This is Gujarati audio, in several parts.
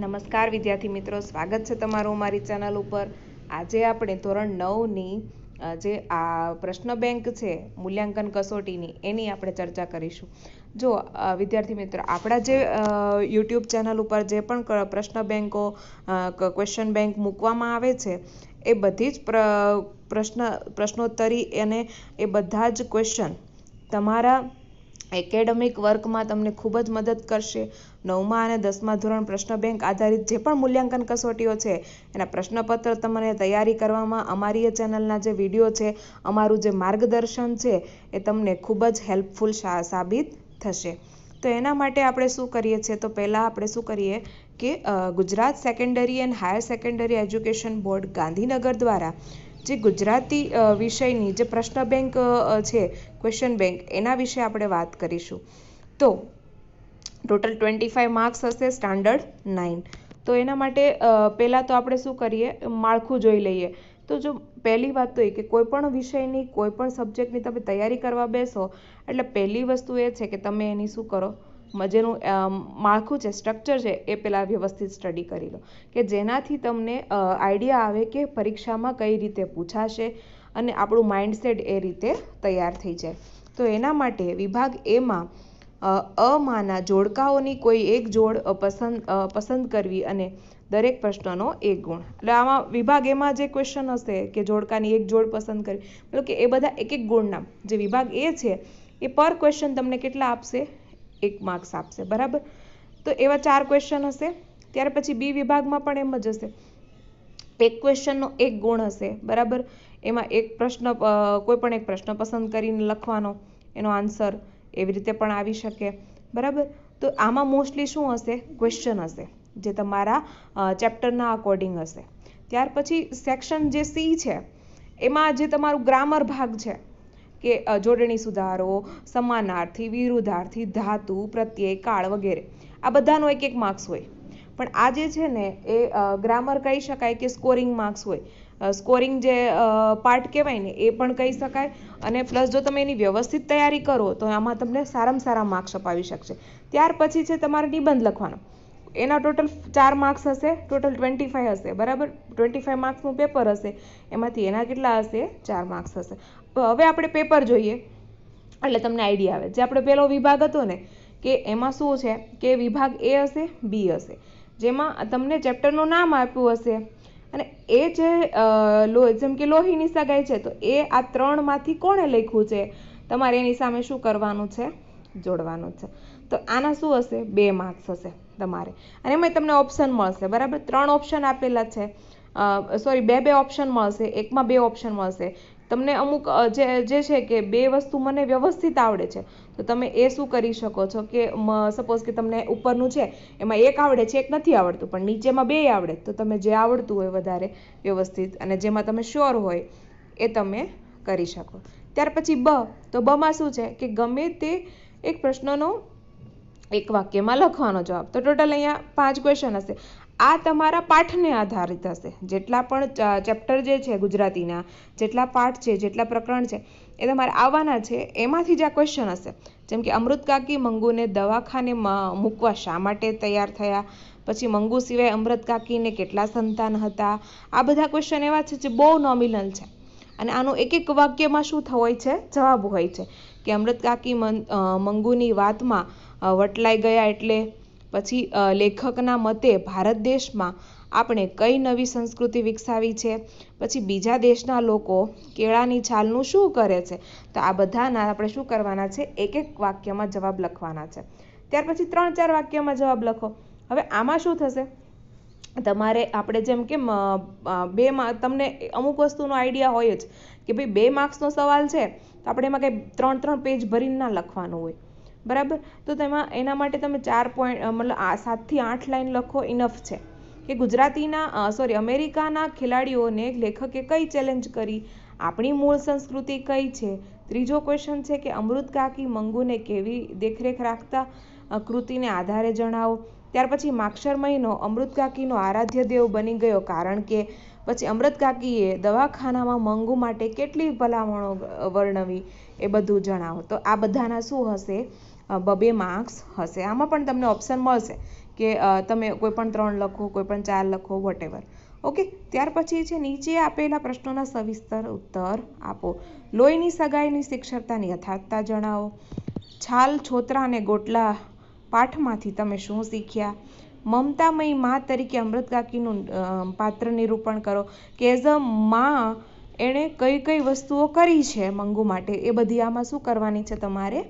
નમસ્કાર વિદ્યાર્થી મિત્રો સ્વાગત છે તમારું અમારી ચેનલ ઉપર આજે આપણે ધોરણ નવની જે આ પ્રશ્ન બેંક છે મૂલ્યાંકન કસોટીની એની આપણે ચર્ચા કરીશું જો વિદ્યાર્થી મિત્રો આપણા જે યુટ્યુબ ચેનલ ઉપર જે પણ પ્રશ્ન બેંકો ક્વેશ્ચન બેંક મૂકવામાં આવે છે એ બધી જ પ્રશ્ન પ્રશ્નોત્તરી અને એ બધા જ ક્વેશ્ચન તમારા એકેડેમિક વર્કમાં તમને ખૂબ જ મદદ કરશે નવમા અને દસમા ધોરણ પ્રશ્ન બેંક આધારિત જે પણ મૂલ્યાંકન કસોટીઓ છે એના પ્રશ્નપત્ર તમને તૈયારી કરવામાં અમારી એ ચેનલના જે વિડીયો છે અમારું જે માર્ગદર્શન છે એ તમને ખૂબ જ હેલ્પફુલ સાબિત થશે તો એના માટે આપણે શું કરીએ છીએ તો પહેલાં આપણે શું કરીએ કે Gujarat secondary and higher secondary education board Gandhinagar દ્વારા જે ગુજરાતી વિષયની જે પ્રશ્ન બેંક છે ક્વેશ્ચન બેંક એના વિશે આપણે વાત કરીશું તો ટોટલ ટ્વેન્ટી ફાઇવ માર્ક્સ હશે સ્ટાન્ડર્ડ નાઇન તો એના માટે પહેલાં તો આપણે શું કરીએ માળખું જોઈ લઈએ તો જો પહેલી વાત તો એ કે કોઈપણ વિષયની કોઈપણ સબ્જેક્ટની તમે તૈયારી કરવા બેસો એટલે પહેલી વસ્તુ એ છે કે તમે એની શું કરો જેનું માળખું છે સ્ટ્રક્ચર છે એ પહેલાં વ્યવસ્થિત સ્ટડી કરી લો કે જેનાથી તમને આઈડિયા આવે કે પરીક્ષામાં કઈ રીતે પૂછાશે અને આપણું માઇન્ડસેટ એ રીતે તૈયાર થઈ જાય તો એના માટે વિભાગ એમાં અમાના જોડકાઓની કોઈ એક જોડ પસંદ પસંદ કરવી અને દરેક પ્રશ્નનો એક ગુણ એટલે આમાં વિભાગ એમાં જે ક્વેશ્ચન હશે કે જોડકાની એક જોડ પસંદ કરવી મતલબ કે એ બધા એક એક ગુણના જે વિભાગ એ છે એ પર ક્વેશ્ચન તમને કેટલા આપશે એક માર્ક્સ આપશે બરાબર તો એવા ચાર ક્વેશ્ચન હશે ત્યાર પછી બી વિભાગમાં પણ એમ જ હશે એક ક્વેશ્ચનનો એક ગુણ હશે બરાબર એમાં એક પ્રશ્ન કોઈ પણ એક પ્રશ્ન પસંદ કરીને લખવાનો એનો આન્સર એવી રીતે પણ આવી શકે બરાબર તો આમાં મોસ્ટલી શું હશે ક્વેશ્ચન હશે જે તમારા ચેપ્ટરના અકોર્ડિંગ હશે ત્યાર પછી સેક્શન જે સી છે એમાં જે તમારું ગ્રામર ભાગ છે કે જોડણી સુધારો સમાનાર્થી વિરુદ્ધાર્થી ધાતુ પ્રત્યય કાળ વગેરે આ બધાનો એક એક માર્ક્સ હોય પણ આજે છે ને એ ગ્રામર કહી શકાય કે સ્કોરિંગ માર્ક્સ હોય સ્કોરિંગ જે પાર્ટ કહેવાય ને એ પણ કહી શકાય અને પ્લસ જો તમે એની વ્યવસ્થિત તૈયારી કરો તો આમાં તમને સારામાં સારા માર્ક્સ અપાવી શકશે ત્યાર પછી છે તમારે નિબંધ લખવાનો એના ટોટલ ચાર માર્ક્સ હશે ટોટલ ટ્વેન્ટી ફાઇવ હશે બરાબર ટ્વેન્ટી ફાઇવ માર્ક્સનું પેપર હશે એમાંથી એના કેટલા હશે ચાર માર્ક્સ હશે હવે આપણે પેપર જોઈએ એટલે તમને આઈડિયા આવે જે આપણે પહેલો વિભાગ હતો ને કે એમાં શું છે કે વિભાગ એ હશે બી હશે જેમાં તમને ચેપ્ટરનું નામ આપ્યું હશે અને એ જે લો જેમ કે લોહીની સગાઈ છે તો એ આ ત્રણમાંથી કોણે લખ્યું છે તમારે એની સામે શું કરવાનું છે જોડવાનું છે તો આના શું હશે બે માર્ક્સ હશે તમારે અને એમાં તમને ઓપ્શન મળશે બરાબર ત્રણ ઓપ્શન આપેલા છે સોરી બે બે ઓપ્શન મળશે એકમાં બે ઓપ્શન મળશે તમને અમુક જે જે છે કે બે વસ્તુ મને વ્યવસ્થિત આવડે છે તો તમે એ શું કરી શકો છો કે સપોઝ કે તમને ઉપરનું છે એમાં એક આવડે છે એક નથી આવડતું પણ નીચેમાં બે આવડે તો તમે જે આવડતું હોય વધારે વ્યવસ્થિત અને જેમાં તમે શ્યોર હોય એ તમે કરી શકો ત્યાર પછી બ તો બમાં શું છે કે ગમે તે એક પ્રશ્નનો એક વાક્યમાં લખવાનો જવાબ તો ટોટલ અહીંયા પાંચ ક્વેશ્ચન હશે આ તમારા પાઠને આધારિત હશે જેટલા પણ ચેપ્ટર જે છે ગુજરાતીના જેટલા પાઠ છે જેટલા પ્રકરણ છે એ તમારે આવવાના છે એમાંથી જ આ ક્વેશ્ચન હશે જેમ કે અમૃત કાકી મંગુને દવાખાને મૂકવા શા માટે તૈયાર થયા પછી મંગુ સિવાય અમૃત કાકીને કેટલા સંતાન હતા આ બધા ક્વેશ્ચન એવા છે જે બહુ નોમિનલ છે અને આનું એક એક વાક્યમાં શું હોય છે જવાબ હોય છે કે અમૃત કાકી મંગુની વાતમાં વટલાઈ ગયા એટલે પછી લેખકના મતે ભારત દેશમાં આપણે કઈ નવી સંસ્કૃતિ વિકસાવી છે પછી બીજા દેશના લોકો કેળાની છાલનું શું કરે છે તો આ બધાના આપણે શું કરવાના છે એક એક વાક્યમાં જવાબ લખવાના છે ત્યાર પછી ત્રણ ચાર વાક્યમાં જવાબ લખો હવે આમાં શું થશે તમારે આપણે જેમ કે બે તમને અમુક વસ્તુનો આઈડિયા હોય જ કે ભાઈ બે માર્ક્સનો સવાલ છે તો આપણે એમાં કંઈ ત્રણ ત્રણ પેજ ભરીને ના લખવાનું હોય બરાબર તો તેમાં એના માટે તમે ચાર પોઈન્ટ મતલબ આ સાતથી આઠ લાઈન લખો ઇનફ છે કે ગુજરાતીના સોરી અમેરિકાના ખેલાડીઓને લેખકે કઈ ચેલેન્જ કરી આપણી મૂળ સંસ્કૃતિ કઈ છે ત્રીજો ક્વેશ્ચન છે કે અમૃત કાકી મંગુને કેવી દેખરેખ રાખતા કૃતિને આધારે જણાવો ત્યાર પછી માક્ષર મહિનો અમૃત કાકીનો આરાધ્ય દેવ બની ગયો કારણ કે પછી અમૃત કાકીએ દવાખાનામાં મંગુ માટે કેટલી ભલામણો વર્ણવી એ બધું જણાવો તો આ બધાના શું હશે બબે માર્ક્સ હશે આમાં પણ તમને ઓપ્શન મળશે કે તમે કોઈપણ ત્રણ લખો કોઈપણ ચાર લખો વોટેવર ઓકે ત્યાર પછી છે નીચે આપેલા પ્રશ્નોના સવિસ્તર ઉત્તર આપો લોહીની સગાઈની શિક્ષરતાની યથાર્થતા જણાવો છાલ છોતરા અને ગોટલા પાઠમાંથી તમે શું શીખ્યા મમતામય મા તરીકે અમૃત કાકીનું પાત્ર નિરૂપણ કરો કે એઝ અ મા એણે કઈ કઈ વસ્તુઓ કરી છે મંગુ માટે એ બધી આમાં શું કરવાની છે તમારે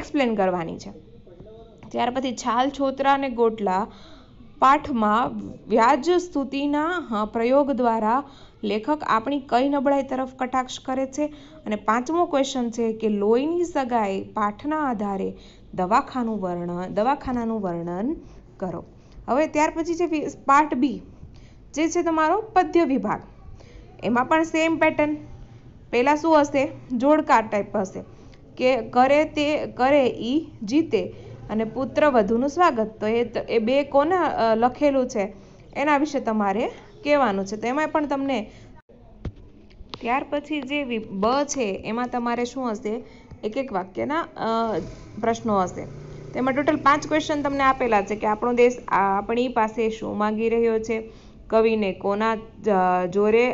એક્સપ્લેન કરવાની છે ત્યાર પછી છાલ છોતરા અને ગોટલા પાઠમાં વ્યાજ સ્તુતિના પ્રયોગ દ્વારા લેખક આપણી કઈ નબળાઈ તરફ કટાક્ષ કરે છે અને પાંચમો ક્વેશ્ચન છે કે લોહીની સગાઈ પાઠના આધારે દવાખાનું વર્ણન દવાખાનાનું વર્ણન કરો હવે ત્યાર પછી છે પાર્ટ બી જે છે તમારો પદ્ય વિભાગ એમાં પણ સેમ પેટર્ન પહેલાં શું હશે જોડકાર ટાઈપ હશે કે કરે તે કરે એ જીતે અને પુત્ર વધુનું સ્વાગત તો એ એ બે કોને લખેલું છે એના વિશે તમારે કહેવાનું છે તો એમાં પણ તમને ત્યાર પછી જે બ છે એમાં તમારે શું હશે એક એક વાક્યના પ્રશ્નો હશે તેમાં ટોટલ પાંચ ક્વેશ્ચન તમને આપેલા છે કે આપણો દેશ આપણી પાસે શું માગી રહ્યો છે કવિને કોના જોરે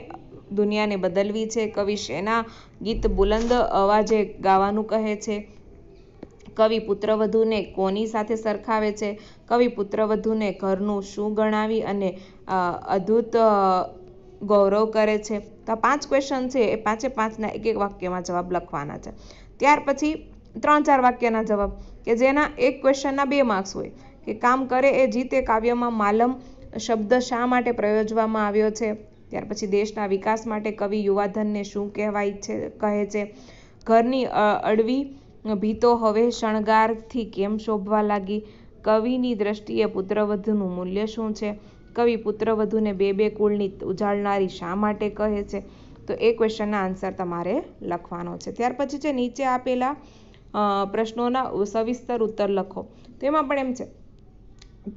દુનિયાને બદલવી છે કવિ શેના ગીત બુલંદ અવાજે ગાવાનું કહે છે કવિ પુત્રવધૂને કોની સાથે સરખાવે છે કવિ પુત્રવધૂને ઘરનું શું ગણાવી અને અદ્ભુત ગૌરવ કરે છે તો પાંચ ક્વેશ્ચન છે એ પાંચે પાંચના એક એક વાક્યમાં જવાબ લખવાના છે ત્યાર પછી ત્રણ ચાર વાક્યના જવાબ કે જેના એક ક્વેશ્ચનના બે માર્ક્સ હોય કે કામ કરે એ જીતે કાવ્યમાં માલમ શબ્દ શા માટે પ્રયોજવામાં આવ્યો છે ત્યાર પછી દેશના વિકાસ માટે કવિ યુવાધનને શું કહેવાય છે કહે છે ઘરની અડવી ભીતો હવે શણગારથી કેમ શોભવા લાગી કવિની દ્રષ્ટિએ પુત્રવધુનું મૂલ્ય શું છે કવિ પુત્રવધુને બે બે કુળની ઉજાળનારી શા માટે કહે છે તો એ ક્વેશ્ચનના આન્સર તમારે લખવાનો છે ત્યાર પછી છે નીચે આપેલા પ્રશ્નોના સવિસ્તર ઉત્તર લખો તેમાં પણ એમ છે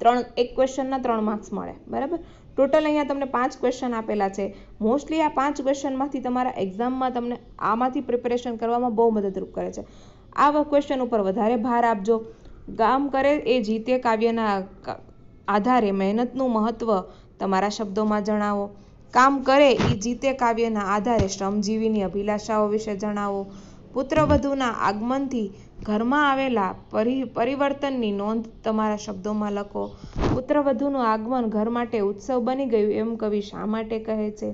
ત્રણ એક ક્વેશ્ચનના ત્રણ માર્ક્સ મળે બરાબર ટોટલ અહીંયા તમને પાંચ ક્વેશ્ચન આપેલા છે મોસ્ટલી આ પાંચ ક્વેશ્ચનમાંથી તમારા એક્ઝામમાં તમને આમાંથી પ્રિપેરેશન કરવામાં બહુ મદદરૂપ કરે છે આ ક્વેશ્ચન ઉપર વધારે ભાર આપજો કામ કરે એ જીતે કાવ્યના આધારે મહેનતનું મહત્વ તમારા શબ્દોમાં જણાવો કામ કરે એ જીતે કાવ્યના આધારે શ્રમજીવીની અભિલાષાઓ વિશે જણાવો પુત્રવધૂના આગમનથી ઘરમાં આવેલા પરિ પરિવર્તનની નોંધ તમારા શબ્દોમાં લખો પુત્રવધુનું આગમન ઘર માટે ઉત્સવ બની ગયું એમ કવિ શા માટે કહે છે